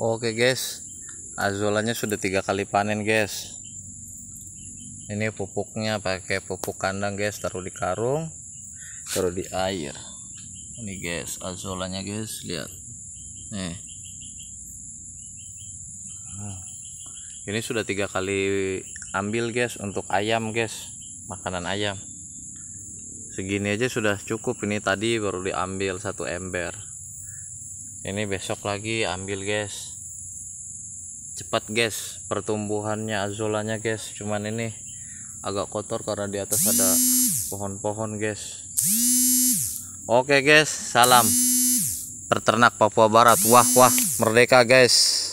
Oke guys, azolanya sudah tiga kali panen guys. Ini pupuknya pakai pupuk kandang guys, taruh di karung, taruh di air. Ini guys, azolanya guys, lihat. Nih. Ini sudah tiga kali ambil guys untuk ayam guys, makanan ayam. Segini aja sudah cukup. Ini tadi baru diambil satu ember ini besok lagi ambil guys cepat guys pertumbuhannya azolanya guys cuman ini agak kotor karena di atas ada pohon-pohon guys oke guys salam peternak Papua Barat wah wah merdeka guys